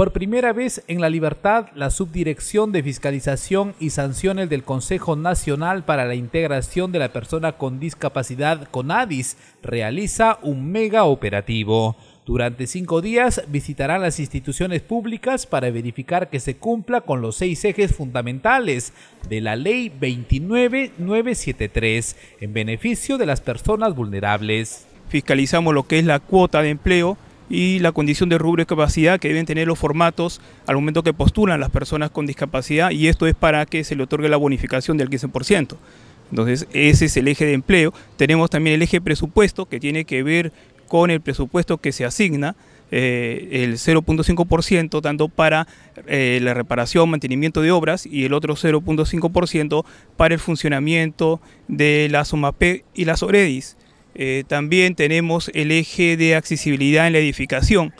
Por primera vez en la libertad, la Subdirección de Fiscalización y Sanciones del Consejo Nacional para la Integración de la Persona con Discapacidad, CONADIS, realiza un mega operativo. Durante cinco días visitarán las instituciones públicas para verificar que se cumpla con los seis ejes fundamentales de la Ley 29973 en beneficio de las personas vulnerables. Fiscalizamos lo que es la cuota de empleo, y la condición de rubro de discapacidad que deben tener los formatos al momento que postulan las personas con discapacidad y esto es para que se le otorgue la bonificación del 15%. Entonces, ese es el eje de empleo. Tenemos también el eje presupuesto, que tiene que ver con el presupuesto que se asigna, eh, el 0.5%, tanto para eh, la reparación, mantenimiento de obras, y el otro 0.5% para el funcionamiento de la SOMAPE y las OREDIS. Eh, también tenemos el eje de accesibilidad en la edificación.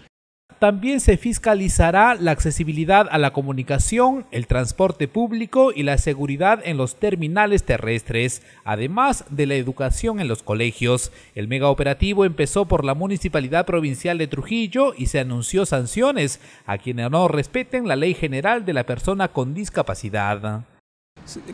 También se fiscalizará la accesibilidad a la comunicación, el transporte público y la seguridad en los terminales terrestres, además de la educación en los colegios. El megaoperativo empezó por la Municipalidad Provincial de Trujillo y se anunció sanciones a quienes no respeten la Ley General de la Persona con Discapacidad.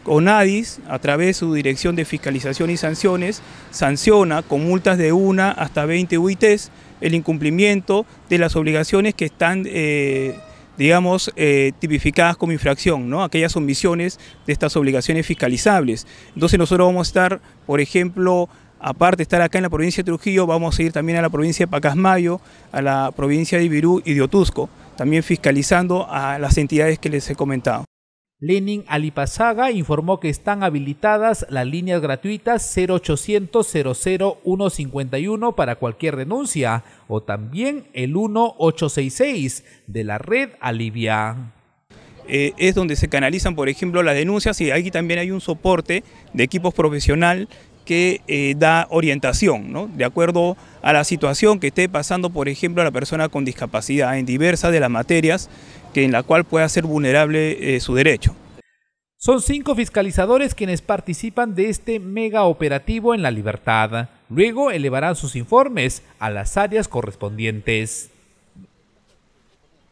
CONADIS, a través de su Dirección de Fiscalización y Sanciones, sanciona con multas de una hasta 20 UITs el incumplimiento de las obligaciones que están, eh, digamos, eh, tipificadas como infracción, ¿no? aquellas omisiones de estas obligaciones fiscalizables. Entonces nosotros vamos a estar, por ejemplo, aparte de estar acá en la provincia de Trujillo, vamos a ir también a la provincia de Pacasmayo, a la provincia de Ibirú y de Otusco, también fiscalizando a las entidades que les he comentado. Lenin Alipazaga informó que están habilitadas las líneas gratuitas 0800 00151 para cualquier denuncia o también el 1866 de la red Alivia. Eh, es donde se canalizan, por ejemplo, las denuncias y aquí también hay un soporte de equipos profesional que eh, da orientación, ¿no? de acuerdo a la situación que esté pasando, por ejemplo, a la persona con discapacidad en diversas de las materias que en la cual pueda ser vulnerable eh, su derecho. Son cinco fiscalizadores quienes participan de este mega operativo en La Libertad. Luego elevarán sus informes a las áreas correspondientes.